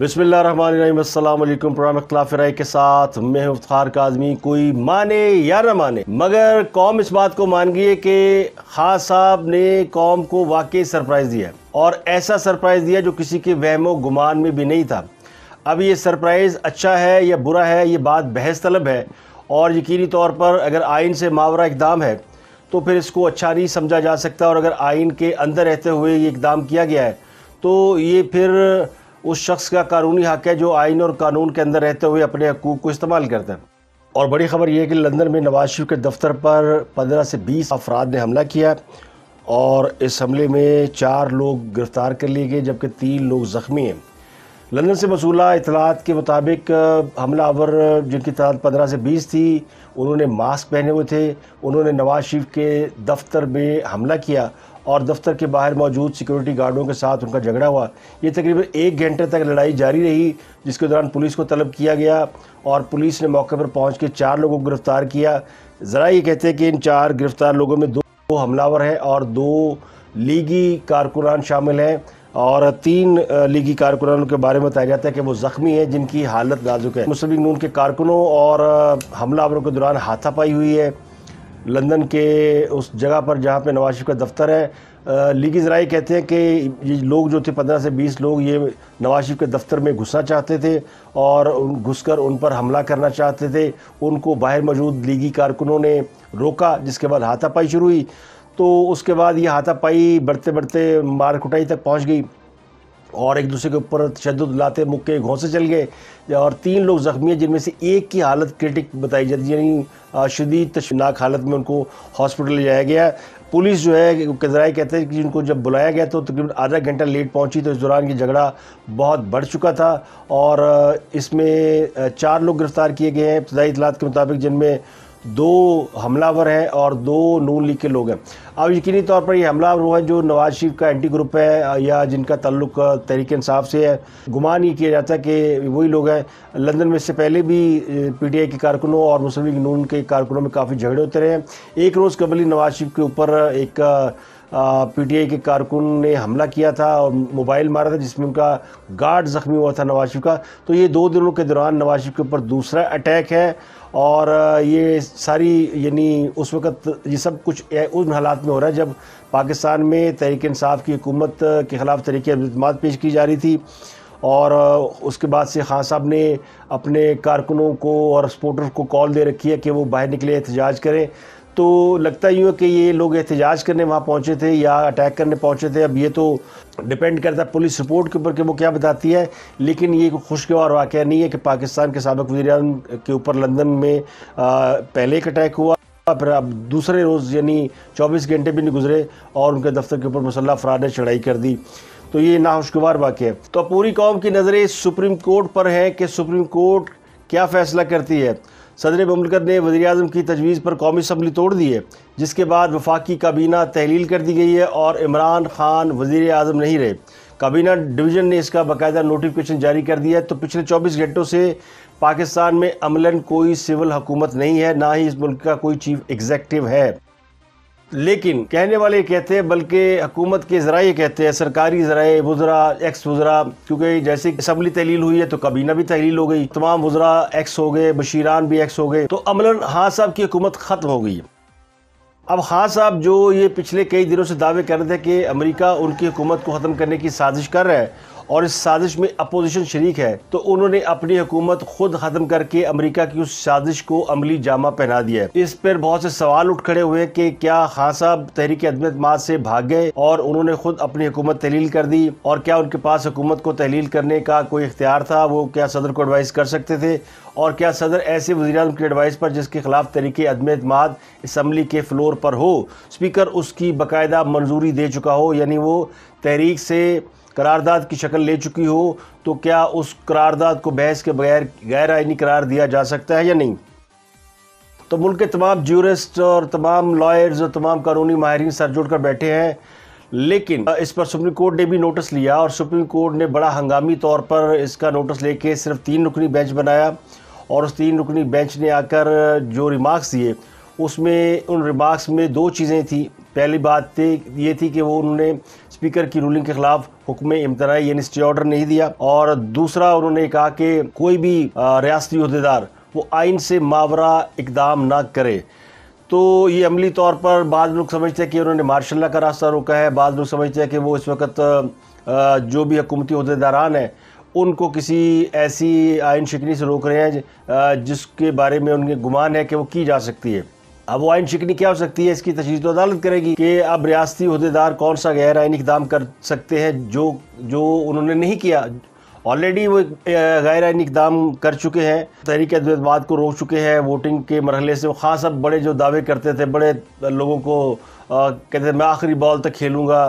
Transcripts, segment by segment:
बसमिलकुम programme अख्तलाफ राय के साथ मैं उफ्तार काजमी कोई माने या ना माने मगर कौम इस बात को मान गई है कि खास साहब ने कौम को वाकई सरप्राइज़ दिया है और ऐसा सरप्राइज़ दिया जो किसी के वहमो गुमान में भी नहीं था अब ये सरप्राइज़ अच्छा है या बुरा है ये बात बहस तलब है और यकीनी तौर पर अगर आइन से मावरा इकदाम है तो फिर इसको अच्छा नहीं समझा जा सकता और अगर आइन के अंदर रहते हुए ये इकदाम किया गया है तो ये फिर उस शख्स का कानूनी हक है जो आइन और कानून के अंदर रहते हुए अपने हकूक़ को इस्तेमाल करते हैं और बड़ी खबर यह है कि लंदन में नवाज शरीफ के दफ्तर पर पंद्रह से बीस अफराद ने हमला किया और इस हमले में चार लोग गिरफ़्तार कर लिए गए जबकि तीन लोग ज़ख्मी हैं लंदन से मसूला इतलात के मुताबिक हमलावर जिनकी तादाद पंद्रह से बीस थी उन्होंने मास्क पहने हुए थे उन्होंने नवाज शरीफ के दफ्तर में हमला किया और दफ्तर के बाहर मौजूद सिक्योरिटी गार्डों के साथ उनका झगड़ा हुआ ये तकरीबन एक घंटे तक लड़ाई जारी रही जिसके दौरान पुलिस को तलब किया गया और पुलिस ने मौके पर पहुंच के चार लोगों को गिरफ्तार किया ज़रा ये कहते हैं कि इन चार गिरफ्तार लोगों में दो हमलावर हैं और दो लीगी कारकुनान शामिल हैं और तीन लीगी कारकुनानों के बारे में बताया जाता है कि वो ज़ख्मी हैं जिनकी हालत नाजुक है मुस्लिम नून के कारकुनों और हमलावरों के दौरान हाथापाई हुई है लंदन के उस जगह पर जहाँ पे नवाज शरीफ का दफ्तर है लीगी जराए कहते हैं कि ये लोग जो थे पंद्रह से बीस लोग ये नवाज शरीफ के दफ्तर में घुसना चाहते थे और घुसकर उन पर हमला करना चाहते थे उनको बाहर मौजूद लीगी कारकुनों ने रोका जिसके बाद हाथापाई शुरू हुई तो उसके बाद ये हाथापाई बढ़ते बढ़ते मार कुटाई तक पहुँच गई और एक दूसरे के ऊपर तशद लाते मुक्के घोंसे चल गए और तीन लोग ज़ख्मी हैं जिनमें से एक की हालत क्रिटिक बताई जाती यानी शदीद तशनाक हालत में उनको हॉस्पिटल ले जाया गया पुलिस जो है जराए कहते हैं कि उनको जब बुलाया गया तो तकरीबन आधा घंटा लेट पहुंची तो इस दौरान ये झगड़ा बहुत बढ़ चुका था और इसमें चार लोग गिरफ़्तार किए गए हैं इब्तदाई इतलात के मुताबिक जिनमें दो हमलावर हैं और दो नून लीग के लोग हैं अब यकीनी तौर पर ये हमलावर वो है जो नवाज शरीफ का एंटी ग्रुप है या जिनका तल्लुक तहरीक इंसाफ से है गुमान ये किया जाता है कि वही लोग हैं लंदन में इससे पहले भी पीटीआई के कारकुनों और मुस्लिम लीग नून के कारकुनों में काफ़ी झगड़े होते रहे हैं एक रोज़ कबली नवाज शरीफ के ऊपर एक पीटीआई के कारकुन ने हमला किया था और मोबाइल मारा था जिसमें उनका गार्ड ज़ख्मी हुआ था नवाज शरीफ का तो ये दो दिनों के दौरान नवाज शरीफ के ऊपर दूसरा अटैक है और ये सारी यानी उस वक्त ये सब कुछ उन हालात में हो रहा है जब पाकिस्तान में तहरीक इंसाफ की हुकूमत के ख़िलाफ़ तरीक़ इकदाम पेश की जा रही थी और उसके बाद से खान साहब ने अपने कारकुनों को और सपोर्टर्स को कॉल दे रखी है कि वो बाहर निकले एहतजाज करें तो लगता यूँ है कि ये लोग एहतजाज करने वहाँ पहुँचे थे या अटैक करने पहुँचे थे अब ये तो डिपेंड करता है पुलिस रिपोर्ट के ऊपर कि वो क्या बताती है लेकिन ये खुशगवार वाक़ नहीं है कि पाकिस्तान के सबक वजी के ऊपर लंदन में पहले एक अटैक हुआ पर अब दूसरे रोज़ यानी 24 घंटे भी नहीं गुजरे और उनके दफ्तर के ऊपर मुसल्ह अफराद ने चढ़ाई कर दी तो ये नाखुशगवार वाक़ है तो पूरी कौम की नज़रें सुप्रीम कोर्ट पर हैं कि सुप्रीम कोर्ट क्या फ़ैसला करती है सदर ममलकत ने वजी अजम की तजवीज़ पर कौमी असम्बली तोड़ दी है जिसके बाद वफाकी काबीना तहलील कर दी गई है और इमरान खान वज़ी अजम नहीं रहे काबीना डिवीज़न ने इसका बाकायदा नोटिफिकेशन जारी कर दिया है तो पिछले 24 घंटों से पाकिस्तान में अमलन कोई सिविल हुकूमत नहीं है ना ही इस मुल्क का कोई चीफ एग्जेक्टिव है लेकिन कहने वाले कहते हैं बल्कि हुकूमत के जराए कहते हैं सरकारी जराए वजरा एक्स वजरा क्योंकि जैसे असम्बली तहलील हुई है तो कबीना भी तहलील हो गई तमाम वजरा एक्स हो गए बशीरान भी एक्स हो गए तो अमला हाँ साहब की हुकूमत ख़त्म हो गई अब हाँ साहब जो ये पिछले कई दिनों से दावे कर रहे थे कि अमरीका उनकी हुकूमत को ख़त्म करने की साजिश कर रहा है और इस साजिश में अपोजिशन शरीक है तो उन्होंने अपनी हुकूमत खुद खत्म करके अमरीका की उस साजिश को अमली जामा पहना दिया है इस पर बहुत से सवाल उठ खड़े हुए कि क्या खान साहब तहरीक अदमत से भाग गए और उन्होंने खुद अपनी हुकूमत तहलील कर दी और क्या उनके पास हुकूमत को तहलील करने का कोई इख्तियार था वो क्या सदर को एडवाइस कर सकते थे और क्या सदर ऐसे वजी अजम की एडवाइस पर जिसके खिलाफ तरीके अदम अतम इसम्बली के फ्लोर पर हो स्पीकर उसकी बाकायदा मंजूरी दे चुका हो यानी वो तहरीक से करारदाद की शक्ल ले चुकी हो तो क्या उस करारदाद को बहस के बगैर गैर आइनी करार दिया जा सकता है या नहीं तो मुल्क के तमाम ज्यूरिस्ट और तमाम लॉयर्स और तमाम कानूनी माहरीन सर जुड़ कर बैठे हैं लेकिन इस पर सुप्रीम कोर्ट ने भी नोटिस लिया और सुप्रीम कोर्ट ने बड़ा हंगामी तौर पर इसका नोटिस लेके सिर्फ तीन रुकनी बेंच बनाया और उस तीन रुकनी बेंच ने आकर जो रिमार्क्स दिए उसमें उन रिमार्क्स में दो चीज़ें थी पहली बात थी ये थी कि वो उन्होंने स्पीकर की रूलिंग के खिलाफ हुक्म इम्तनाई यानी स्टे ऑर्डर नहीं दिया और दूसरा उन्होंने कहा कि कोई भी रियाती अहदेदार वो आइन से मावरा इकदाम ना करे तो ये अमली तौर पर बाद लोग समझते हैं कि उन्होंने मार्शल का रास्ता रोका है बाद लोग समझते हैं कि वो इस वक्त जो भी हकूमती अहदेदारान हैं उनको किसी ऐसी आइन शिकनी से रोक रहे हैं जिसके बारे में उनके गुमान है कि वो की जा सकती है अब वाइन शिकनी क्या हो सकती है इसकी तशीस तो अदालत करेगी कि अब रियाती अहदेदार कौन सा गैर आइन इकदाम कर सकते हैं जो जो उन्होंने नहीं किया ऑलरेडी वो गैर आइन इकदाम कर चुके हैं तहरीक अदवाद को रोक चुके हैं वोटिंग के मरहले से वो ख़ास अब बड़े जो दावे करते थे बड़े लोगों को आ, कहते थे मैं आखिरी बॉल तक खेलूँगा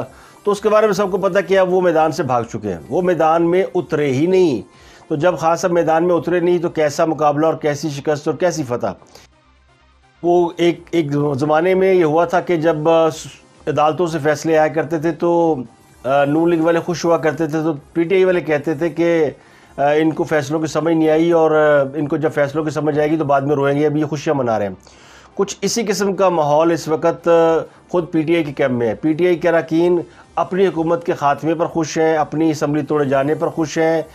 तो उसके बारे में सबको पता कि अब वो मैदान से भाग चुके हैं वो मैदान में उतरे ही नहीं तो जब खास अब मैदान में उतरे नहीं तो कैसा मुकाबला और कैसी शिकस्त और कैसी फतह वो एक एक ज़माने में ये हुआ था कि जब अदालतों से फैसले आया करते थे तो नू लीग वाले खुश हुआ करते थे तो पीटीआई वाले कहते थे कि इनको फैसलों की समझ नहीं आई और इनको जब फैसलों की समझ आएगी तो बाद में रोएंगे अभी ये खुशियाँ मना रहे हैं कुछ इसी किस्म का माहौल इस वक्त ख़ुद पीटीआई के कैम्प में है पीटीआई के अरकान अपनी हुकूमत के ख़ात्मे पर खुश हैं अपनी इसम्बली तोड़े जाने पर खुश हैं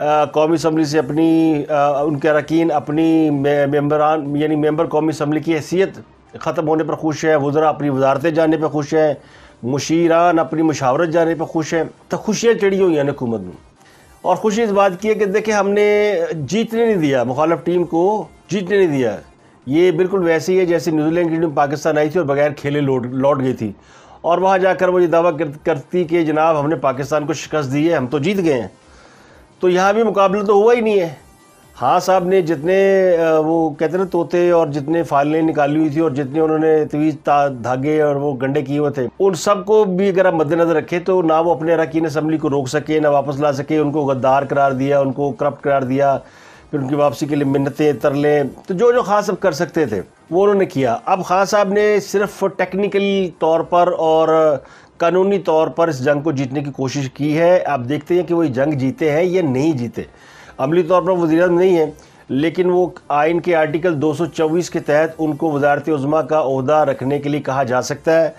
कौमी असम्बली से अपनी आ, उनके अरकान अपनी मे, मेम्बरान यानी मेम्बर कौमी असम्बली की हैसियत ख़त्म होने पर खुश है वज़रा अपनी वजारतें जाने पर खुश हैं मुशीरान अपनी मुशावरत जाने पर खुश हैं तो खुशियाँ चढ़ी हुई हैं हुकूमत में और खुशी इस बात की है कि देखिए हमने जीतने नहीं दिया मुखालफ टीम को जीतने नहीं दिया ये बिल्कुल वैसे ही है जैसे न्यूजीलैंड की टीम पाकिस्तान आई थी और बगैर खेले लौट लौट गई थी और वहाँ जाकर वो ये दावा करती कि जनाब हमने पाकिस्तान को शिकस्त दी है हम तो जीत गए हैं तो यहाँ भी मुकाबला तो हुआ ही नहीं है हाँ साहब ने जितने वो कहते ना तोते और जितने फाइलें निकाली हुई थी और जितने उन्होंने तवीज धागे और वो गंडे किए हुए थे उन सबको भी अगर आप मद्देनजर रखें तो ना वो अपने अरकान असम्बली को रोक सके ना वापस ला सके उनको गद्दार करार दिया उनको करप्ट करार दिया फिर उनकी वापसी के लिए मिन्नतें तरलें तो जो जो खास अब कर सकते थे वो उन्होंने किया अब खान साहब ने सिर्फ टेक्निकल तौर पर और कानूनी तौर पर इस जंग को जीतने की कोशिश की है आप देखते हैं कि वो ये जंग जीते हैं या नहीं जीते अमली तौर पर वजी नहीं है लेकिन वो आइन के आर्टिकल 224 के तहत उनको वजारत उज़मा का अहदा रखने के लिए कहा जा सकता है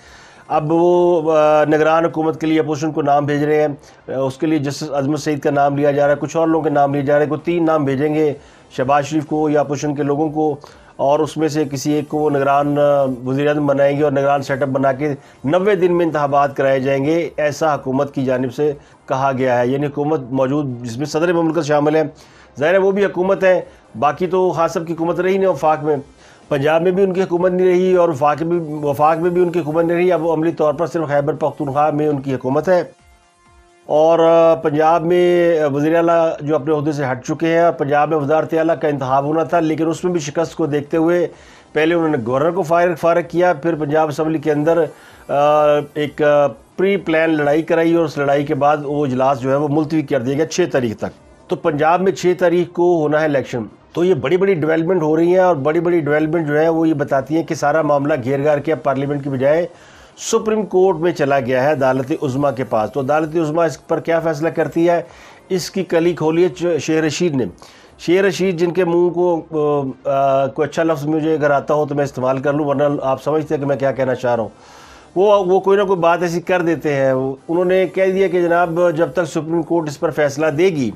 अब वो निगरान हुकूमत के लिए अपोजिशन को नाम भेज रहे हैं उसके लिए जस्टिस अजमत सईद का नाम लिया जा रहा है कुछ और लोगों के नाम लिए जा रहे हैं को तीन नाम भेजेंगे शहबाज शरीफ को या अपोजिशन के लोगों को और उसमें से किसी एक को वो निगरान वजी अजम बनाएंगे और निगरान सेटअप बना के नबे दिन में इंतबात कराए जाएंगे ऐसा हुकूमत की जानब से कहा गया है यानी हुकूमत मौजूद जिसमें सदर ममलकत शामिल है ज़ाहिर है वो भी हुकूमत है बाकी तो खास हाँ, साहब की हुकूमत रही नहीं वफाक में पंजाब में भी उनकी हुकूमत नहीं रही और वफाक में वफाक में भी उनकी हुकूमत नहीं रही अब अमली तौर पर सिर्फ खैबर पख्तनख्वा में उनकी हुकूमत है और पंजाब में वजी अला जो अपने अहदे से हट चुके हैं और पंजाब में वजारत अला का इंतब होना था लेकिन उसमें भी शिकस्त को देखते हुए पहले उन्होंने गवर्नर को फारग फारग किया फिर पंजाब असम्बली के अंदर एक प्री प्लान लड़ाई कराई और उस लड़ाई के बाद वो इजलास जो है वो मुलतवी कर दिया गया छः तारीख तक तो पंजाब में छः तारीख को होना है इलेक्शन तो ये बड़ी बड़ी डेवलपमेंट हो रही हैं और बड़ी बड़ी डेवलपमेंट जो है वो ये बताती हैं कि सारा मामला घेर घार के पार्लियामेंट की बजाय सुप्रीम कोर्ट में चला गया है अदालत उज़मा के पास तो अदालत उज़मा इस पर क्या फ़ैसला करती है इसकी कली खोली शेर रशीद ने शेर रशीद जिनके मुंह को कोई अच्छा लफ्ज़ मुझे अगर आता हो तो मैं इस्तेमाल कर लूँ वरना आप समझते हैं कि मैं क्या कहना चाह रहा हूँ वो वो कोई ना कोई बात ऐसी कर देते हैं उन्होंने कह दिया कि जनाब जब तक सुप्रीम कोर्ट इस पर फैसला देगी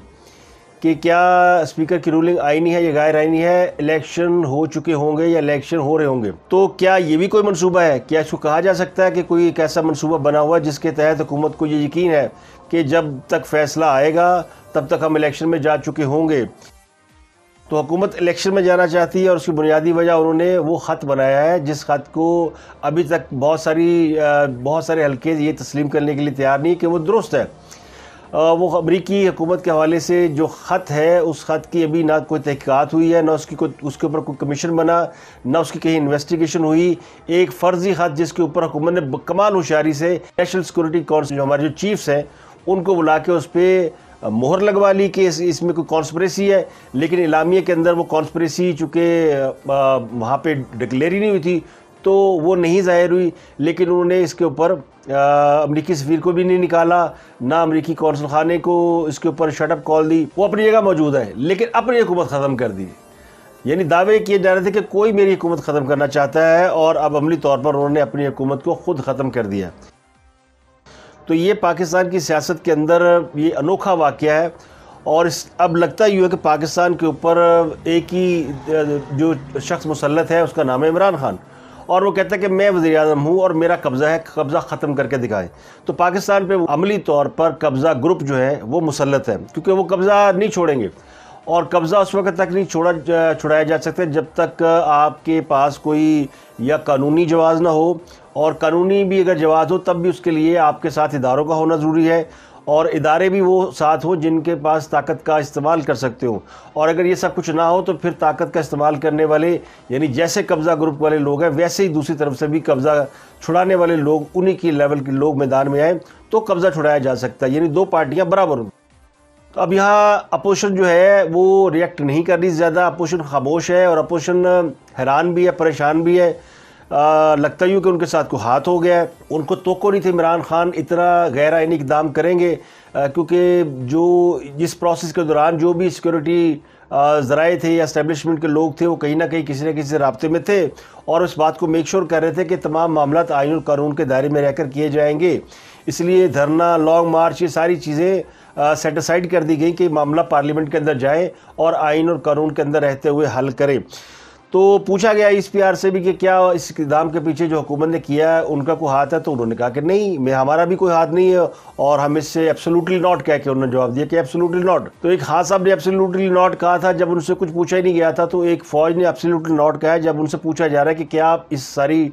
कि क्या स्पीकर की रूलिंग आई नहीं है या गायर आई नहीं है इलेक्शन हो चुके होंगे या इलेक्शन हो रहे होंगे तो क्या ये भी कोई मनसूबा है क्या इसको कहा जा सकता है कि कोई एक ऐसा मनसूबा बना हुआ जिसके तहत हुकूमत को ये यकीन है कि जब तक फैसला आएगा तब तक हम इलेक्शन में जा चुके होंगे तो हुकूमत इलेक्शन में जाना चाहती है और उसकी बुनियादी वजह उन्होंने वो ख़त बनाया है जिस ख़त को अभी तक बहुत सारी बहुत सारे हल्के ये तस्लीम करने के लिए तैयार नहीं कि वो दुरुस्त है वो अमरीकी हुकूमत के हवाले से जो ख़त है उस ख़त की अभी ना कोई तहकीक़ात हुई है ना उसकी कोई उसके ऊपर कोई कमीशन बना ना उसकी कहीं इन्वेस्टिगेशन हुई एक फ़र्जी ख़त जिसके ऊपर हुकूमत ने कमाल होशियारी से नेशनल सिक्योरिटी काउंसिल जो हमारे जो चीफ्स हैं उनको बुला के उस पर मोहर लगवा ली कि इस, इसमें कोई कॉन्स्परेसी है लेकिन इलामिया के अंदर वो कॉन्स्परेसी चूँकि वहाँ पर डिक्लेयर ही नहीं हुई थी तो वो नहीं जाहिर हुई लेकिन उन्होंने इसके ऊपर अमरीकी सफ़ीर को भी नहीं निकाला ना अमरीकी कौंसल खाने को इसके ऊपर शटअप कॉल दी वो अपनी जगह मौजूद है लेकिन अपनी हुकूमत ख़त्म कर दी यानी दावे किए जा रहे थे कि कोई मेरी हुकूमत ख़त्म करना चाहता है और अब अमली तौर पर उन्होंने अपनी हुकूमत को ख़ुद ख़त्म कर दिया तो ये पाकिस्तान की सियासत के अंदर ये अनोखा वाक़ है और इस अब लगता यूँ है कि पाकिस्तान के ऊपर एक ही जो शख्स मुसलत है उसका नाम है इमरान खान और वो कहता है कि मैं वजी अजम हूँ और मेरा कब्ज़ा है कब्ज़ा ख़त्म करके दिखाएं तो पाकिस्तान पर अमली तौर पर कब्ज़ा ग्रुप जो है वो मुसलत है क्योंकि वो कब्ज़ा नहीं छोड़ेंगे और कब्ज़ा उस वक्त तक नहीं छोड़ा छुड़ाया जा सकता जब तक आपके पास कोई या कानूनी जवाज़ ना हो और कानूनी भी अगर जवाज़ हो तब भी उसके लिए आपके साथ इदारों का होना ज़रूरी है और इदारे भी वो साथ हो जिनके पास ताकत का इस्तेमाल कर सकते हो और अगर ये सब कुछ ना हो तो फिर ताकत का इस्तेमाल करने वाले यानी जैसे कब्ज़ा ग्रुप वाले लोग हैं वैसे ही दूसरी तरफ से भी कब्ज़ा छुड़ाने वाले लोग उन्हीं की लेवल के लोग मैदान में आए तो कब्ज़ा छुड़ाया जा सकता है यानी दो पार्टियाँ बराबर हों तो अब यहाँ अपोजिशन जो है वो रिएक्ट नहीं कर रही ज़्यादा अपोजिशन खामोश है और अपोजिशन हैरान भी है परेशान भी है आ, लगता यूँ कि उनके साथ को हाथ हो गया है उनको तो नहीं थे इमरान खान इतना गैर आइन इकदाम करेंगे क्योंकि जो जिस प्रोसेस के दौरान जो भी सिक्योरिटी ज़राए थे या इस्टेबलिशमेंट के लोग थे वो कहीं ना कहीं किसी न किसी से रबते में थे और उस बात को मेक श्योर कर रहे थे कि तमाम मामला आइन और कानून के दायरे में रहकर किए जाएंगे इसलिए धरना लॉन्ग मार्च ये सारी चीज़ें सेटिसाइड कर दी गई कि मामला पार्लियामेंट के अंदर जाए और आइन और कानून के अंदर रहते हुए हल करें तो पूछा गया इस पी आर से भी कि क्या इस दाम के पीछे जो हुकूमत ने किया है उनका कोई हाथ है तो उन्होंने कहा कि नहीं मैं हमारा भी कोई हाथ नहीं है और हम इससे एब्सोल्युटली नॉट कह के उन्होंने जवाब दिया कि एब्सोल्युटली नॉट तो एक खास साहब ने एब्सोल्युटली नॉट कहा था जब उनसे कुछ पूछा ही नहीं गया था तो एक फ़ौज ने एब्सोल्युटली नॉट कहा जब उनसे पूछा जा रहा है कि क्या आप इस सारी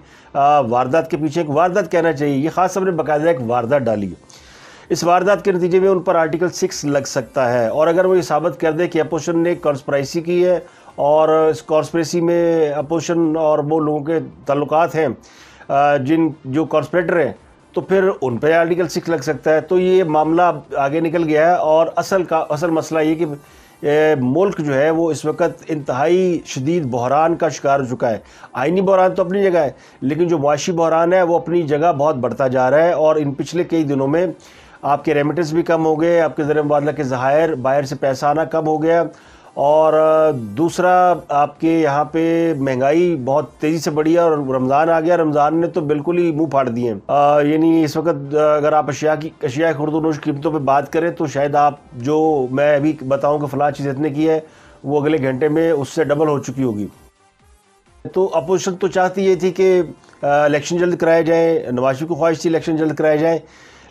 वारदात के पीछे एक वारदात कहना चाहिए ये खास साहब ने बाकायदा एक वारदात डाली है इस वारदात के नतीजे में उन पर आर्टिकल सिक्स लग सकता है और अगर वो ये साबित कर दे कि अपोशन ने कॉन्स्पराइसी की है और इस कॉरस्पेसी में अपोजिशन और वो लोगों के ताल्लुक हैं जिन जो कॉरपोरेटर हैं तो फिर उन पर आर्टिकल सिक्स लग सकता है तो ये मामला आगे निकल गया है और असल का असल मसला ये कि मुल्क जो है वो इस वक्त इंतहाई शदीद बहरान का शिकार हो चुका है आइनी बहरान तो अपनी जगह है लेकिन जो मुआशी बहरान है वो अपनी जगह बहुत बढ़ता जा रहा है और इन पिछले कई दिनों में आपके रेमिटेंस भी कम हो गए आपके ज़र मुबादला के ज़ाहिर बाहर से पैसा आना कम हो गया और दूसरा आपके यहाँ पे महंगाई बहुत तेज़ी से बढ़ी है और रमज़ान आ गया रमज़ान ने तो बिल्कुल ही मुंह फाड़ दिए यानी इस वक्त अगर आप अशिया की अशिया खुरदनोश कीमतों पे बात करें तो शायद आप जो मैं अभी बताऊँ कि फ़लाँ चीज़ इतने की है वो अगले घंटे में उससे डबल हो चुकी होगी तो अपोजिशन तो चाहती ये थी कि इलेक्शन जल्द कराया जाए नवाशी को ख्वाहिश थी इलेक्शन जल्द कराया जाए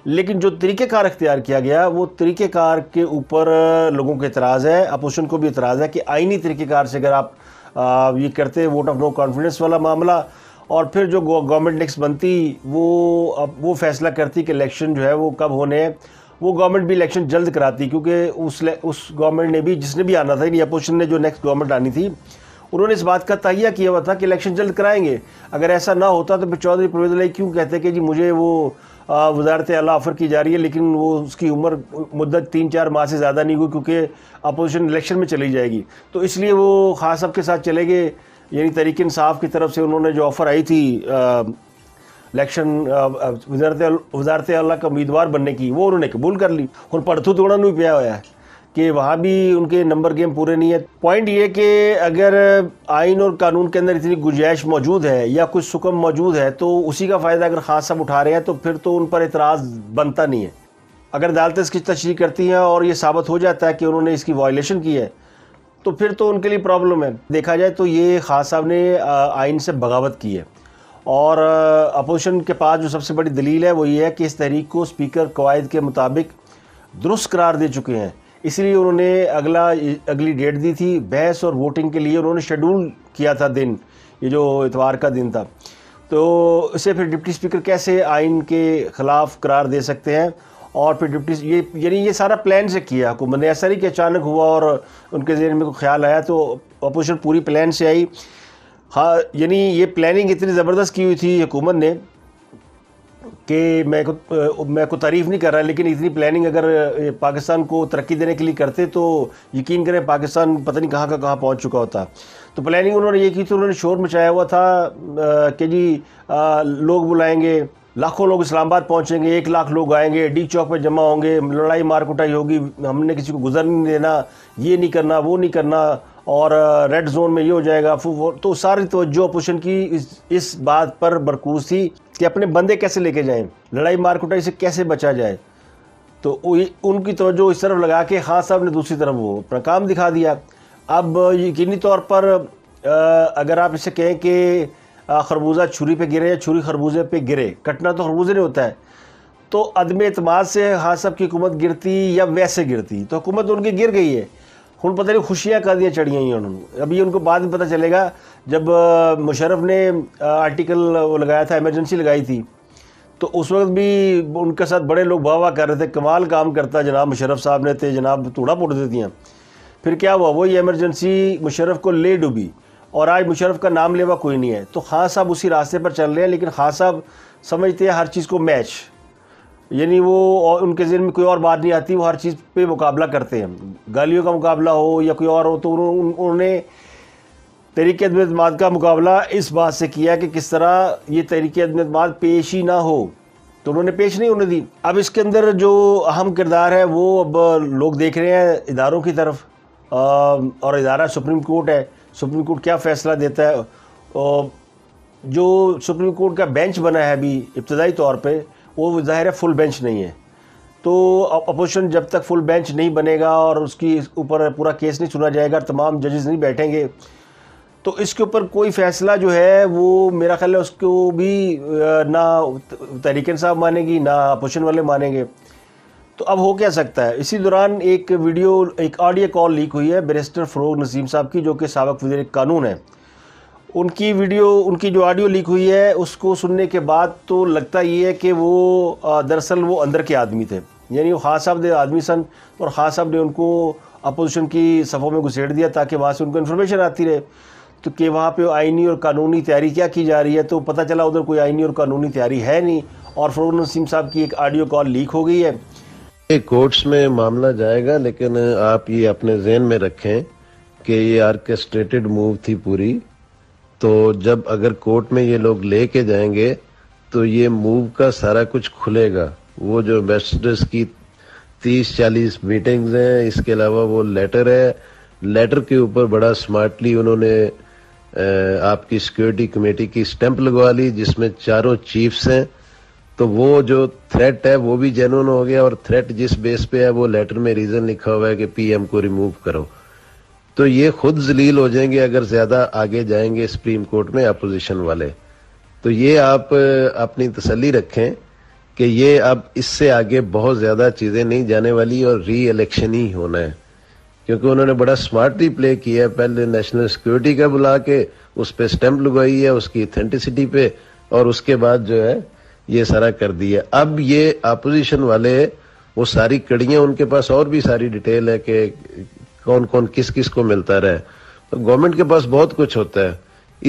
लेकिन जो तरीक़ेकार अख्तियार किया गया वो तरीक़ेकार के ऊपर लोगों के एतराज़ है अपोजिशन को भी इतराज़ है कि आइनी तरीक़ेकार से अगर आप ये करते वोट ऑफ नो कॉन्फिडेंस वाला मामला और फिर जो गवर्नमेंट नेक्स्ट बनती वो अब वो फैसला करती कि इलेक्शन जो है वो कब होने हैं वो गवर्नमेंट भी इलेक्शन जल्द कराती क्योंकि उस उस गवर्नमेंट ने भी जिसने भी आना था यानी अपोजिशन ने जो नेक्स्ट गवर्नमेंट आनी थी उन्होंने इस बात का तहिया किया हुआ था कि इलेक्शन जल्द कराएंगे अगर ऐसा ना होता तो फिर चौधरी प्रवेद क्यों कहते कि जी मुझे वो वजारत अला ऑफ़र की जा रही है लेकिन वो उसकी उम्र मुद्दत तीन चार माह से ज़्यादा नहीं हुई क्योंकि अपोजिशन इलेक्शन में चली जाएगी तो इसलिए वो खास साहब के साथ चले गए यानी तरीक इंसाफ की तरफ से उन्होंने जो ऑफ़र आई थी इलेक्शन वजारत वजारत अला का उम्मीदवार बनने की वो उन्होंने कबूल कर ली और पड़थू तोड़ा भी पिया हुआ है कि वहाँ भी उनके नंबर गेम पूरे नहीं है पॉइंट ये कि अगर आइन और कानून के अंदर इतनी गुंजाइश मौजूद है या कुछ सुकम मौजूद है तो उसी का फ़ायदा अगर खास साहब उठा रहे हैं तो फिर तो उन पर एतराज़ बनता नहीं है अगर अदालतें इसकी तशरी करती हैं और ये साबित हो जाता है कि उन्होंने इसकी वायलेशन की है तो फिर तो उनके लिए प्रॉब्लम है देखा जाए तो ये खास साहब ने आइन से बगावत की है और अपोजिशन के पास जो सबसे बड़ी दलील है वो ये है कि इस तहरीक को स्पीकर कवायद के मुताबिक दुरुस्त करार दे चुके हैं इसलिए उन्होंने अगला अगली डेट दी थी बहस और वोटिंग के लिए उन्होंने शेड्यूल किया था दिन ये जो इतवार का दिन था तो इसे फिर डिप्टी स्पीकर कैसे आइन के ख़िलाफ़ करार दे सकते हैं और फिर डिप्टी ये यानी ये सारा प्लान से किया हुकूमत ने ऐसा नहीं कि अचानक हुआ और उनके जहन में कोई ख्याल आया तो अपोजिशन पूरी प्लान से आई हाँ यानी ये प्लानिंग इतनी ज़बरदस्त की हुई थी हुकूमत ने कि मैं को मैं को तारीफ़ नहीं कर रहा लेकिन इतनी प्लानिंग अगर पाकिस्तान को तरक्की देने के लिए करते तो यकीन करें पाकिस्तान पता नहीं कहाँ का कहाँ पहुँच चुका होता तो प्लानिंग उन्होंने ये की तो उन्होंने शोर मचाया हुआ था कि जी आ, लोग बुलाएंगे लाखों लोग इस्लामाबाद पहुंचेंगे एक लाख लोग आएंगे डी चौक पर जमा होंगे लड़ाई मार कुटाई होगी हमने किसी को गुजर नहीं देना ये नहीं करना वो नहीं करना और रेड जोन में ये हो जाएगा तो सारी तवज्जो अपोजिशन की इस इस बात पर बरकूस थी कि अपने बंदे कैसे लेके जाएं लड़ाई मार कुटाई से कैसे बचा जाए तो उनकी तवज्जो इस तरफ लगा के खान साहब ने दूसरी तरफ वो अपना काम दिखा दिया अब यकीनी तौर पर अगर आप इसे कहें कि खरबूजा छुरी पे गिरे या छुरी खरबूजे पे गिरे कटना तो खरबूजे नहीं होता है तो अदम अतमाद से खान साहब की हुकूमत गिरती या वैसे गिरती तो हुकूमत उनकी गिर गई है हूँ पता नहीं खुशियाँ कर दियाँ हैं ही उन्होंने अभी उनको बाद में पता चलेगा जब मुशरफ ने आर्टिकल वो लगाया था एमरजेंसी लगाई थी तो उस वक्त भी उनके साथ बड़े लोग वाह वाह कर रहे थे कमाल काम करता जनाब मुशरफ साहब ने थे जनाब तोड़ा पोड़ देती हैं फिर क्या हुआ वही एमरजेंसी मुशरफ को ले डूबी और आज मुशरफ का नाम लेवा कोई नहीं है तो खान साहब उसी रास्ते पर चल रहे हैं लेकिन खान साहब समझते हैं हर चीज़ को मैच यानी वो और उनके जहन में कोई और बात नहीं आती वो हर चीज़ पे मुकाबला करते हैं गालियों का मुकाबला हो या कोई और हो तो उन्होंने तहरीक अदमाद का मुकाबला इस बात से किया कि किस तरह ये तहरीक अदमाद पेश ही ना हो तो उन्होंने पेश नहीं उन्हें दी अब इसके अंदर जो अहम किरदार है वो अब लोग देख रहे हैं इदारों की तरफ और इदारा सुप्रीम कोर्ट है सुप्रीम कोर्ट क्या फ़ैसला देता है जो सुप्रीम कोर्ट का बेंच बना है अभी इब्तदाई तौर पर वो ज़ाहिर है फुल बेंच नहीं है तो अपोजिशन जब तक फुल बेंच नहीं बनेगा और उसकी ऊपर पूरा केस नहीं सुना जाएगा तमाम जजेस नहीं बैठेंगे तो इसके ऊपर कोई फ़ैसला जो है वो मेरा ख्याल है उसको भी ना तहरीकन साहब मानेगी ना अपोजिशन वाले मानेंगे तो अब हो क्या सकता है इसी दौरान एक वीडियो एक ऑडियो कॉल लीक हुई है बेरिस्टर फ़रोग नसीम साहब की जो कि सबक वजीर कानून है उनकी वीडियो उनकी जो ऑडियो लीक हुई है उसको सुनने के बाद तो लगता ये है कि वो दरअसल वो अंदर के आदमी थे यानी वो खास साहब ने आदमी सन और खास साहब ने उनको अपोजिशन की सफ़ों में घुसेड़ दिया ताकि वहाँ से उनको इन्फॉर्मेशन आती रहे तो कि वहाँ पे आइनी और कानूनी तैयारी क्या की जा रही है तो पता चला उधर कोई आइनी और कानूनी तैयारी है नहीं और फरूर नसीम साहब की एक ऑडियो कॉल लीक हो गई है कोर्ट्स में मामला जाएगा लेकिन आप ये अपने जहन में रखें कि ये आर्केस्ट्रेटेड मूव थी पूरी तो जब अगर कोर्ट में ये लोग लेके जाएंगे तो ये मूव का सारा कुछ खुलेगा वो जो एम्बेसडर्स की तीस चालीस मीटिंग्स हैं इसके अलावा वो लेटर है लेटर के ऊपर बड़ा स्मार्टली उन्होंने आपकी सिक्योरिटी कमेटी की स्टैंप लगवा ली जिसमें चारों चीफ्स हैं तो वो जो थ्रेट है वो भी जेनुअन हो गया और थ्रेट जिस बेस पे है वो लेटर में रीजन लिखा हुआ है कि पीएम को रिमूव करो तो ये खुद जलील हो जाएंगे अगर ज्यादा आगे जाएंगे सुप्रीम कोर्ट में अपोजिशन वाले तो ये आप अपनी तसली रखें कि ये अब इससे आगे बहुत ज्यादा चीजें नहीं जाने वाली और री इलेक्शन ही होना है क्योंकि उन्होंने बड़ा स्मार्टली प्ले किया है पहले नेशनल सिक्योरिटी का बुला के उस पर स्टैंप लगवाई है उसकी अथेंटिसिटी पे और उसके बाद जो है ये सारा कर दिया अब ये अपोजिशन वाले वो सारी कड़ियां उनके पास और भी सारी डिटेल है कि कौन कौन किस किस को मिलता रहे तो गवर्नमेंट के पास बहुत कुछ होता है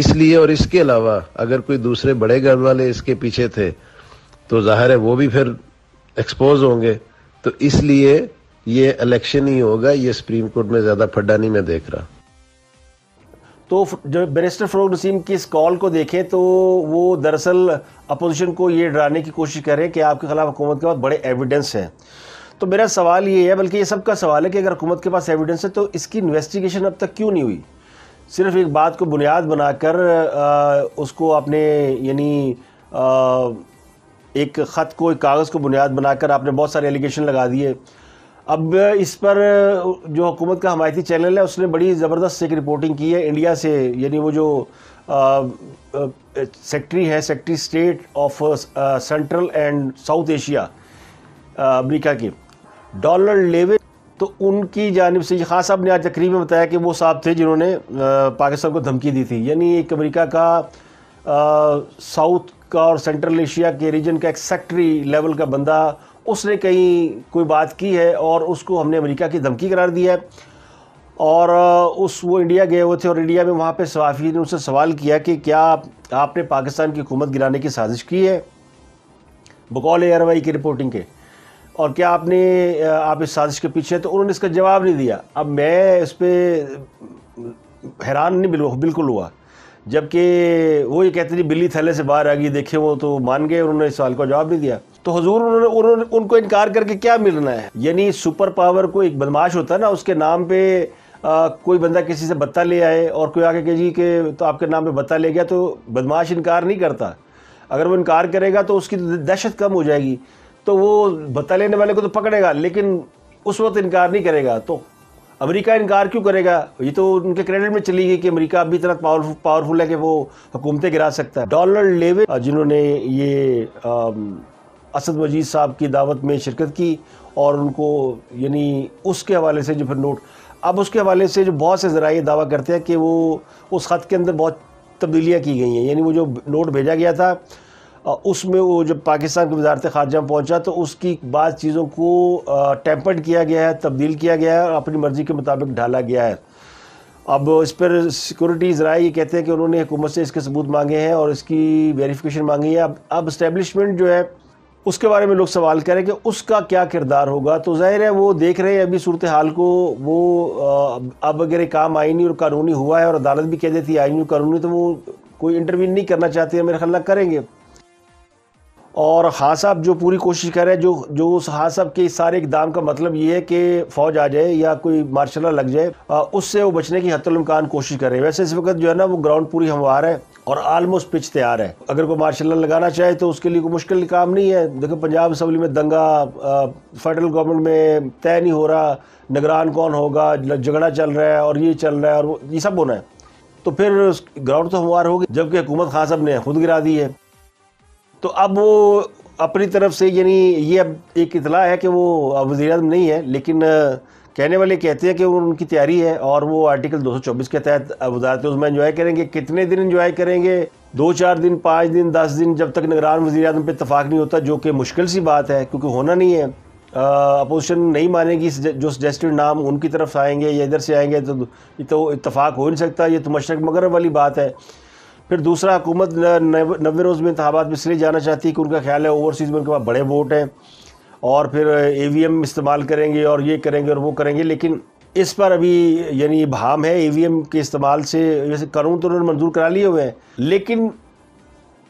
इसलिए और इसके अलावा अगर कोई दूसरे बड़े घर वाले इसके पीछे थे तो जाहिर है वो भी फिर एक्सपोज होंगे तो इसलिए ये इलेक्शन ही होगा ये सुप्रीम कोर्ट में ज़्यादा फड्डा नहीं मैं देख रहा तो जो बैरिस्टर फरोग नसीम की इस कॉल को देखें तो वो दरअसल अपोजिशन को ये डराने की कोशिश कर रहे हैं कि आपके खिलाफ हुकूमत के पास बड़े एविडेंस हैं तो मेरा सवाल ये है बल्कि ये सबका सवाल है कि अगर हुकूमत के पास एविडेंस है तो इसकी इन्वेस्टिगेशन अब तक क्यों नहीं हुई सिर्फ एक बात को बुनियाद बनाकर उसको आपने यानी एक ख़त को एक कागज़ को बुनियाद बनाकर आपने बहुत सारे एलिगेशन लगा दिए अब इस पर जो हुकूमत का हमायती चैनल है उसने बड़ी ज़बरदस्त एक रिपोर्टिंग की है इंडिया से यानी वो जो सेक्रेटरी है secretary state of central and south Asia America की डॉलर लेवे तो उनकी जानब से खास साहब ने आज तकरीब में बताया कि वो साहब थे जिन्होंने पाकिस्तान को धमकी दी थी यानी एक अमेरिका का साउथ का और सेंट्रल एशिया के रीजन का एक सेक्ट्री लेवल का बंदा उसने कहीं कोई बात की है और उसको हमने अमेरिका की धमकी करार दिया है और उस वो इंडिया गए हुए थे और इंडिया में वहाँ पर सहाफ़ी ने उनसे सवाल किया कि क्या आपने पाकिस्तान की हुकूमत गिराने की साजिश की है बकौल एयरवाई की रिपोर्टिंग के और क्या आपने आप इस साजिश के पीछे तो उन्होंने इसका जवाब नहीं दिया अब मैं इस पर हैरान नहीं बिल्कुल हुआ जबकि वो ये कहते थे बिल्ली थैले से बाहर आ गई देखे वो तो मान गए उन्होंने इस सवाल का जवाब नहीं दिया तो हजूर उन्होंने उन्होंने उनको इनकार करके क्या मिलना है यानी सुपर पावर को एक बदमाश होता है ना उसके नाम पे आ, कोई बंदा किसी से बत्ता ले आए और कोई आके कह जी के तो आपके नाम पे बत्ता ले गया तो बदमाश इनकार नहीं करता अगर वो इनकार करेगा तो उसकी दहशत कम हो जाएगी तो वो बता लेने वाले को तो पकड़ेगा लेकिन उस वक्त इनकार नहीं करेगा तो अमेरिका इनकार क्यों करेगा ये तो उनके क्रेडिट में चली गई कि अमेरिका अभी इतना पावरफुल पावरफुल है कि वो हुकूमतें गिरा सकता है डॉलर लेवे जिन्होंने ये असद मजीद साहब की दावत में शिरकत की और उनको यानी उसके हवाले से जो फिर नोट अब उसके हवाले से जो बहुत से ज़रा दावा करते हैं कि वो उस ख़त के अंदर बहुत तब्दीलियाँ की गई हैं यानी वो जो नोट भेजा गया था उसमें वो जब पाकिस्तान की वजारत खारजा में पहुँचा तो उसकी बाद चीज़ों को टेम्पर्ड किया गया है तब्दील किया गया है और अपनी मर्ज़ी के मुताबिक ढाला गया है अब इस पर सिक्योरिटी ज़रा ये कहते हैं कि उन्होंने हुकूमत से इसके सबूत मांगे हैं और इसकी वेरिफिकेशन मांगी है अब अब इस्टेबलिशमेंट जो है उसके बारे में लोग सवाल करें कि उसका क्या किरदार होगा तो जाहिर है वो देख रहे हैं अभी सूरत हाल को वो अब अगर ये काम आइनी और कानूनी हुआ है और अदालत भी कह देती है आइनी और कानूनी तो वो कोई इंटरवीन नहीं करना चाहते हैं मेरा ख्याल करेंगे और खास साहब जो पूरी कोशिश कर रहे हैं जो जो उस खास साहब के सारे इकदाम का मतलब ये है कि फ़ौज आ जाए या कोई मार्शल लग जाए उससे वो बचने की हतलमकान कोशिश कर रहे हैं वैसे इस वक्त जो है ना वो ग्राउंड पूरी हमवार है और आलमोस्ट पिच तैयार है अगर कोई मार्शल लगाना चाहे तो उसके लिए कोई मुश्किल काम नहीं है देखो पंजाब असम्बली में दंगा फेडरल गवर्नमेंट में तय नहीं हो रहा निगरान कौन होगा झगड़ा चल रहा है और ये चल रहा है और ये सब होना है तो फिर ग्राउंड तो हमवार होगी जबकि हुकूमत खास साहब ने खुद गिरा दी है तो अब वो अपनी तरफ से यानी ये अब एक इतला है कि वो वजी अजम नहीं है लेकिन कहने वाले कहते हैं कि उनकी तैयारी है और वो आर्टिकल 224 के तहत वजारत उसमें इन्जॉय करेंगे कितने दिन इन्जॉय करेंगे दो चार दिन पाँच दिन दस दिन जब तक निगरान वजी अजम पर इतफाक़ नहीं होता जो कि मुश्किल सी बात है क्योंकि होना नहीं है अपोजिशन नहीं मानेगी जो सजेस्टेड नाम उनकी तरफ आएंगे या इधर से आएंगे तो तो इतफाक़ हो नहीं सकता ये तो मशरक मगरब वाली बात है फिर दूसरा हुकूमत नबे रोज़ में इंतबात में इसलिए जाना चाहती है कि उनका ख्याल है ओवरसीज़ में उनके पास बड़े वोट हैं और फिर ए वी एम इस्तेमाल करेंगे और ये करेंगे और वो करेंगे लेकिन इस पर अभी यानी भाम है ई वी एम के इस्तेमाल से जैसे कानून तो उन्होंने मंजूर करा लिए हुए हैं लेकिन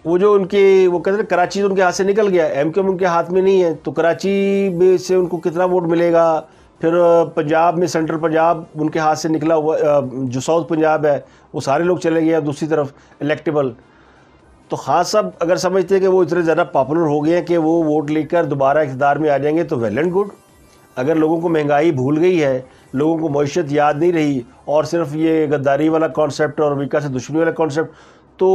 वो जो उनके वो कहते हैं कराची तो उनके हाथ से निकल गया एम के एम उनके हाथ में नहीं है तो कराची में से उनको कितना वोट मिलेगा फिर पंजाब में सेंट्रल पंजाब उनके हाथ से निकला हुआ जो साउथ पंजाब है वो सारे लोग चले गए अब दूसरी तरफ इलेक्टेबल तो खास साहब अगर समझते हैं कि वो इतने ज़्यादा पॉपुलर हो गए हैं कि वो वोट लेकर दोबारा इकतदार में आ जाएंगे तो वेल एंड गुड अगर लोगों को महंगाई भूल गई है लोगों को मैशत याद नहीं रही और सिर्फ ये गद्दारी वाला कॉन्सेप्ट और अमेरिका से दुश्मनी वाला कॉन्सेप्ट तो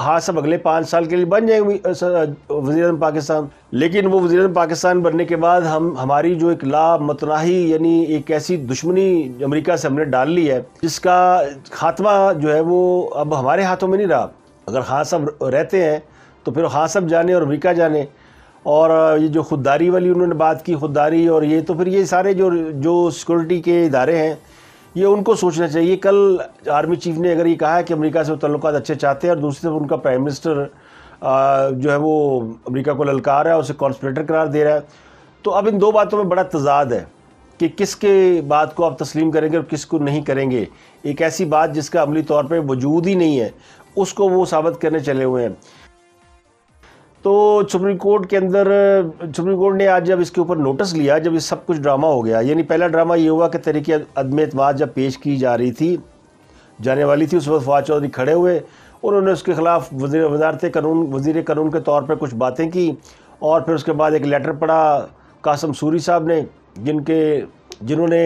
हाँ सब अगले पाँच साल के लिए बन जाएंगे अजम पाकिस्तान लेकिन वो अजम पाकिस्तान बनने के बाद हम हमारी जो एक ला मतनाही यानी एक ऐसी दुश्मनी अमेरिका से हमने डाल ली है जिसका खात्मा जो है वो अब हमारे हाथों में नहीं रहा अगर हाँ सब रहते हैं तो फिर हाँ सब जाने और अमरीका जाने और ये जो खुददारी वाली उन्होंने बात की खुददारी और ये तो फिर ये सारे जो जो सिक्योरिटी के इदारे हैं ये उनको सोचना चाहिए कल आर्मी चीफ ने अगर ये कहा है कि अमेरिका से वो तल्लुक अच्छे चाहते हैं और दूसरी तरफ उनका प्राइम मिनिस्टर जो है वो अमेरिका को ललकार रहा है उसे कॉन्स्परेटर करार दे रहा है तो अब इन दो बातों में बड़ा तजाद है कि किसके बात को आप तस्लीम करेंगे और किसको नहीं करेंगे एक ऐसी बात जिसका अमली तौर पर वजूद ही नहीं है उसको वो साबित करने चले हुए हैं तो सुप्रीम कोर्ट के अंदर सुप्रीम कोर्ट ने आज जब इसके ऊपर नोटिस लिया जब ये सब कुछ ड्रामा हो गया यानी पहला ड्रामा ये हुआ कि तरीके अदम एतवाद जब पेश की जा रही थी जाने वाली थी उस वक्त फवाद चौधरी खड़े हुए उन्होंने उसके ख़िलाफ़ वजी वजारत कानून वजीर कानून के तौर पर कुछ बातें की और फिर उसके बाद एक लेटर पढ़ा कासम सूरी साहब ने जिनके जिन्होंने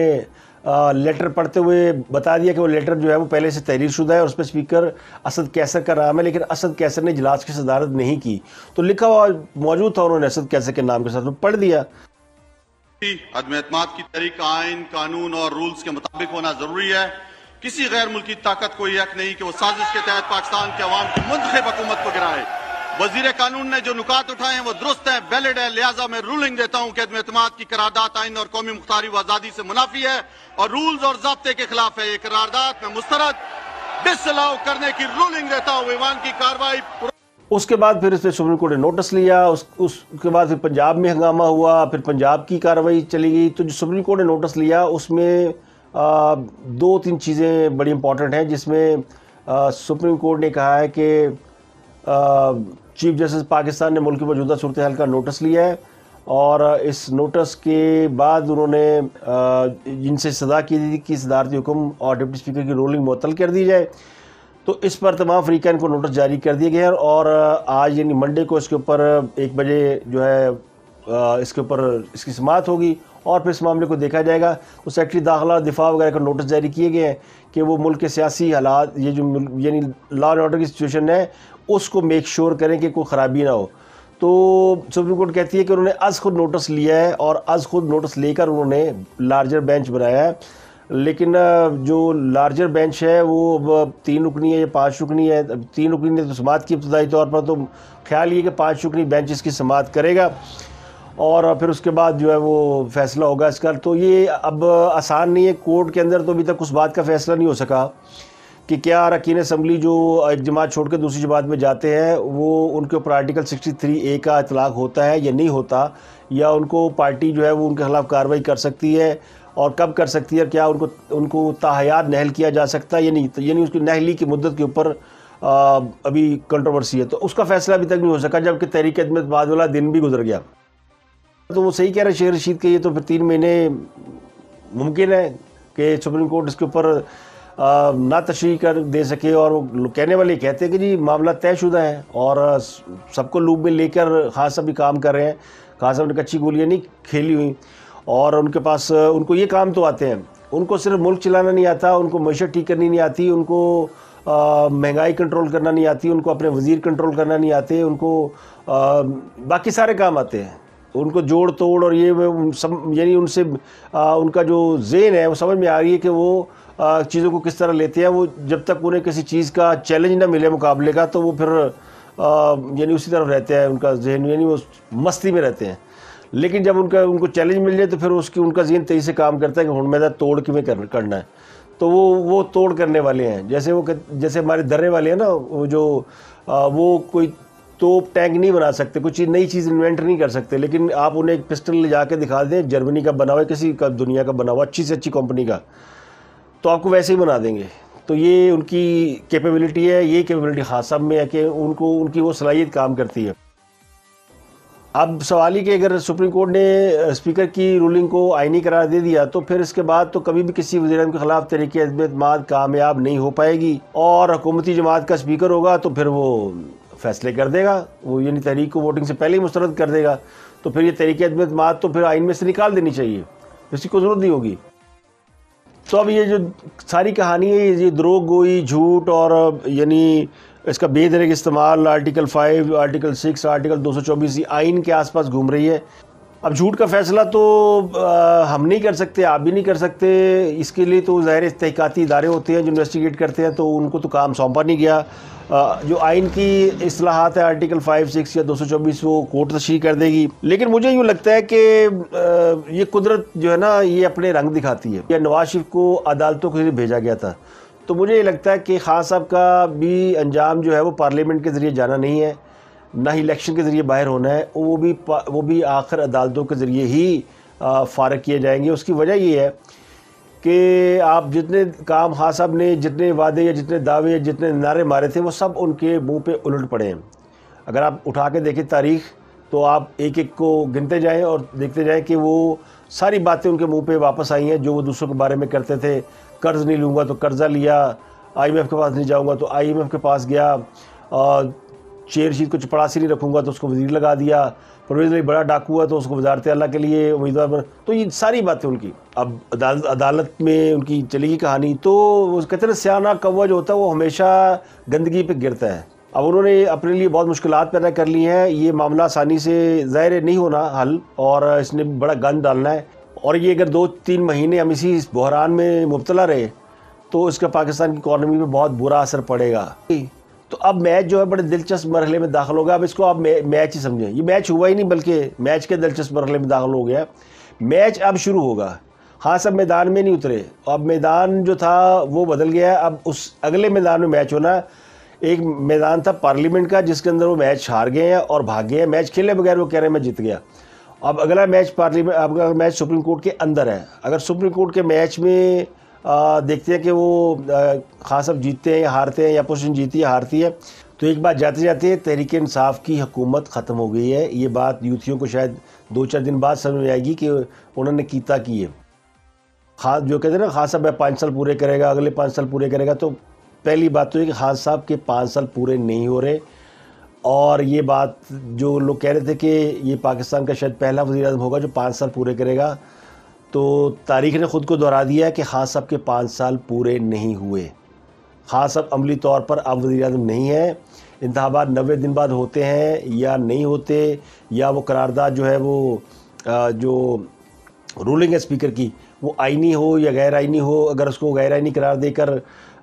लेटर पढ़ते हुए बता दिया कि वो लेटर जो है वो पहले से तहरीर शुदा है और उस पर स्पीकर असद कैसर का नाम है लेकिन असद कैसर ने इजलास की सदारत नहीं की तो लिखा हुआ मौजूद था उन्होंने असद कैसर के नाम के साथ तो पढ़ दिया की तहरीक आयन कानून और रूल्स के मुताबिक होना जरूरी है किसी गैर मुल्की ताकत को यक नहीं कि वो साजिश के तहत पाकिस्तान के अवाम की मुंतब हुकूमत को गिराए वजीर कानून ने जो नुकात उठाए हैं वो दुरुस्त है वैलिड है लिहाजा मैं रूलिंग देता हूँ कि अदम की करारदात आइन और कौमी मुख्तारी व आज़ादी से मुनाफी है और रूल्स और जबते के खिलाफ है ये करारदात में मुस्तरद डिसलाउ करने की रूलिंग देता हूँ विमान की कार्रवाई उसके बाद फिर इसने सुप्रीम कोर्ट ने नोटिस लिया उस उसके बाद फिर पंजाब में हंगामा हुआ फिर पंजाब की कार्रवाई चली गई तो जो सुप्रीम कोर्ट ने नोटिस लिया उसमें आ, दो तीन चीज़ें बड़ी इंपॉर्टेंट हैं जिसमें आ, सुप्रीम कोर्ट ने कहा है कि चीफ जस्टिस पाकिस्तान ने मुल्क की मौजूदा सूरत हाल का नोटिस लिया है और इस नोटिस के बाद उन्होंने जिनसे सदा की थी कि सदारती हुक्म और डिप्टी स्पीकर की रोलिंग मअतल कर दी जाए तो इस पर तमाम फ्रीकैन को नोटिस जारी कर दिया गया और आज यानी मंडे को इसके ऊपर एक बजे जो है इसके ऊपर इसकी समात होगी और फिर इस मामले को देखा जाएगा तो सेक्रेटरी दाखिला दिफा वगैरह का नोटिस जारी किए गए हैं कि वो मुल्क के सियासी हालात ये जो यानी लॉ एंड ऑर्डर की सिचुएशन है उसको मेक श्योर करें कि कोई ख़राबी ना हो तो सुप्रीम कोर्ट कहती है कि उन्होंने अज खुद नोटिस लिया है और अज खुद नोटिस लेकर उन्होंने लार्जर बेंच बनाया है लेकिन जो लार्जर बेंच है वो अब तीन रुकनी है या पाँच रुकनी है तीन रुकनी ने तो समात की इब्तदाई तौर पर तो ख्याल ये कि पाँच रुकनी बेंच इसकी समात करेगा और फिर उसके बाद जो है वो फैसला होगा इसका तो ये अब आसान नहीं है कोर्ट के अंदर तो अभी तक उस बात का फैसला नहीं हो सका कि क्या अरकान असम्बली जो एक जमात छोड़ कर दूसरी जमात में जाते हैं वो उनके ऊपर आर्टिकल 63 ए का इतलाक़ होता है या नहीं होता या उनको पार्टी जो है वो उनके ख़िलाफ़ कार्रवाई कर सकती है और कब कर सकती है क्या उनको उनको ताहयात नहल किया जा सकता है या नहीं तो यानी उसकी नहली की मदद के ऊपर अभी कंट्रोवर्सी है तो उसका फैसला अभी तक नहीं हो सका जबकि तहरीक अदमत बाद वाला दिन भी गुजर गया तो वो सही कह रहे शेर रशीद के ये तो फिर तीन महीने मुमकिन है कि सुप्रीम कोर्ट इसके ऊपर ना तशरी कर दे सके और वो कहने वाले कहते हैं कि जी मामला तयशुदा है और सबको लूप में लेकर खास साहब भी काम कर रहे हैं खास साहब ने कच्ची गोलियाँ नहीं खेली हुई और उनके पास उनको ये काम तो आते हैं उनको सिर्फ मुल्क चलाना नहीं आता उनको मीशत ठीक करनी नहीं आती उनको महंगाई कंट्रोल करना नहीं आती उनको अपने वज़ीर कंट्रोल करना नहीं आते उनको आ, बाकी सारे काम आते हैं उनको जोड़ तोड़ और ये सब यानी उनसे आ, उनका जो जेन है वो समझ में आ रही है कि वो चीज़ों को किस तरह लेते हैं वो जब तक उन्हें किसी चीज़ का चैलेंज ना मिले मुकाबले का तो वो फिर यानी उसी तरफ रहते हैं उनका जहन यानी वो मस्ती में रहते हैं लेकिन जब उनका उनको चैलेंज मिल जाए तो फिर उसकी उनका जहन तेजी से काम करता है कि हूँ मैदा तोड़ किमें कर, करना है तो वो वो तोड़ करने वाले हैं जैसे वो जैसे हमारे दर्रे वाले हैं ना वो जो आ, वो कोई तोप टैंक नहीं बना सकते कुछ चीज़ नई चीज़ इन्वेंट नहीं कर सकते लेकिन आप उन्हें एक पिस्टल ले जाके दिखा दें जर्मनी का बना हुआ किसी का दुनिया का बना हुआ अच्छी से अच्छी कंपनी का तो आपको वैसे ही बना देंगे तो ये उनकी कैपेबिलिटी है ये कैपेबिलिटी खास सब में है कि उनको उनकी वो सलाहियत काम करती है अब सवाल ही कि अगर सुप्रीम कोर्ट ने स्पीकर की रूलिंग को आइनी करार दे दिया तो फिर इसके बाद तो कभी भी किसी वजी के खिलाफ तरीके अदमाद कामयाब नहीं हो पाएगी और हकूमती जमात का स्पीकर होगा तो फिर वो फैसले कर देगा वो यानी तहरीक को वोटिंग से पहले ही मुस्रद कर देगा तो फिर ये तरीके अदमाद तो फिर आइन में से निकाल देनी चाहिए इसकी कोई ज़रूरत नहीं होगी तो अब ये जो सारी कहानी है ये द्रोह गोई झूठ और यानी इसका बेदरक इस्तेमाल article five article six article दो सौ चौबीस आइन के आसपास घूम रही है अब झूठ का फैसला तो आ, हम नहीं कर सकते आप भी नहीं कर सकते इसके लिए तो ज़ाहिर तहकती इदारे होते हैं जो इन्वेस्टिगेट करते हैं तो उनको तो काम सौंपा नहीं गया जो आइन की असलाहत है आर्टिकल फाइव सिक्स या दो सौ चौबीस वो कोर्ट तशरी कर देगी लेकिन मुझे यूँ लगता है कि ये कुदरत जो है ना ये अपने रंग दिखाती है या नवाज शरीफ को अदालतों के लिए भेजा गया था तो मुझे ये लगता है कि खान साहब का भी अंजाम जो है वो पार्लियामेंट के ज़रिए जाना नहीं है ना ही इलेक्शन के ज़रिए बाहर होना है वो भी वो भी आखिर अदालतों के ज़रिए ही फ़ारग किए जाएंगे उसकी वजह ये है कि आप जितने काम हाँ साहब ने जितने वादे या जितने दावे या जितने नारे मारे थे वो सब उनके मुंह पे उलट पड़े हैं अगर आप उठा के देखें तारीख तो आप एक एक को गिनते जाएं और देखते जाएं कि वो सारी बातें उनके मुंह पे वापस आई हैं जो वो दूसरों के बारे में करते थे कर्ज़ नहीं लूँगा तो कर्ज़ा लिया आई के पास नहीं जाऊँगा तो आई के पास गया और चेयर शीट कुछ नहीं रखूँगा तो उसको वजीर लगा दिया परवेज अली बड़ा डाकू हुआ तो उसको वजारत अल्लाह के लिए उम्मीदवार पर तो ये सारी बातें उनकी अब अदाल, अदालत में उनकी चली गई कहानी तो कहते हैं सियाना कौवा जो होता है वो हमेशा गंदगी पे गिरता है अब उन्होंने अपने लिए बहुत मुश्किल पैदा कर ली हैं ये मामला आसानी से ज़ाहिर नहीं होना हल और इसने बड़ा गंद डालना है और ये अगर दो तीन महीने हम इसी बहरान में मुबतला रहे तो इसका पाकिस्तान की इकानमी पर बहुत बुरा असर पड़ेगा तो अब मैच जो है बड़े दिलचस्प मरहले में दाखिल हो गया अब इसको आप मैच ही समझें ये मैच हुआ ही नहीं बल्कि मैच के दिलचस्प मरहले में दाखिल हो गया मैच अब शुरू होगा हाँ सब मैदान में नहीं उतरे अब मैदान जो था वो बदल गया अब उस अगले मैदान में मैच होना एक मैदान था पार्लियामेंट का जिसके अंदर वो मैच हार गए हैं और भाग गए हैं मैच खेले बगैर वो कह रहे हैं मैं जीत गया अब अगला मैच पार्लियामेंट अगला मैच सुप्रीम कोर्ट के अंदर है अगर सुप्रीम कोर्ट के मैच में आ, देखते हैं कि वो खास अब जीतते हैं या हारते हैं या अपोजिशन जीती है हारती है तो एक बात जाते जाते तहरीक इंसाफ की हकूमत ख़त्म हो गई है ये बात यूथियों को शायद दो चार दिन बाद समझ में आएगी कि उन्होंने कीता की है खास जो कहते हैं ना खास साहब पाँच साल पूरे करेगा अगले पाँच साल पूरे करेगा तो पहली बात तो ये कि खास साहब के पाँच साल पूरे नहीं हो रहे और ये बात जो लोग कह रहे थे कि ये पाकिस्तान का शायद पहला वजी होगा जो पाँच साल पूरे करेगा तो तारीख ने ख़ुद को दोहरा दिया कि खास साहब के पाँच साल पूरे नहीं हुए खास साहब अमली तौर पर अब वजी अजम नहीं हैं इंतबात नबे दिन बाद होते हैं या नहीं होते या वो करारदाद जो है वो जो रूलिंग है स्पीकर की वो आइनी हो या गैर आइनी हो अगर उसको गैर आइनी करार देकर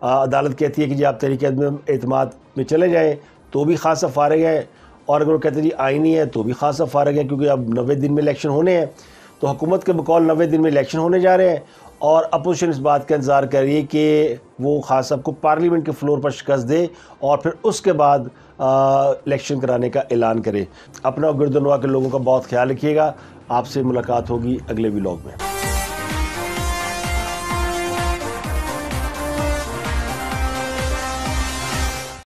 अदालत कहती है कि जी आप तरीके में अतमाद में चले जाएँ तो भी खासा फारग है और अगर वो कहते हैं जी आइनी है तो भी खासा फारग है क्योंकि अब नबे दिन में इलेक्शन होने हैं तो हुकूमत के बकौल नवे दिन में इलेक्शन होने जा रहे हैं और अपोजिशन इस बात का इंतज़ार कर रही है कि वो खास साहब को पार्लियामेंट के फ्लोर पर शिकस्त दे और फिर उसके बाद इलेक्शन कराने का ऐलान करे अपना और गिरदनवा के लोगों का बहुत ख्याल रखिएगा आपसे मुलाकात होगी अगले व्लॉग में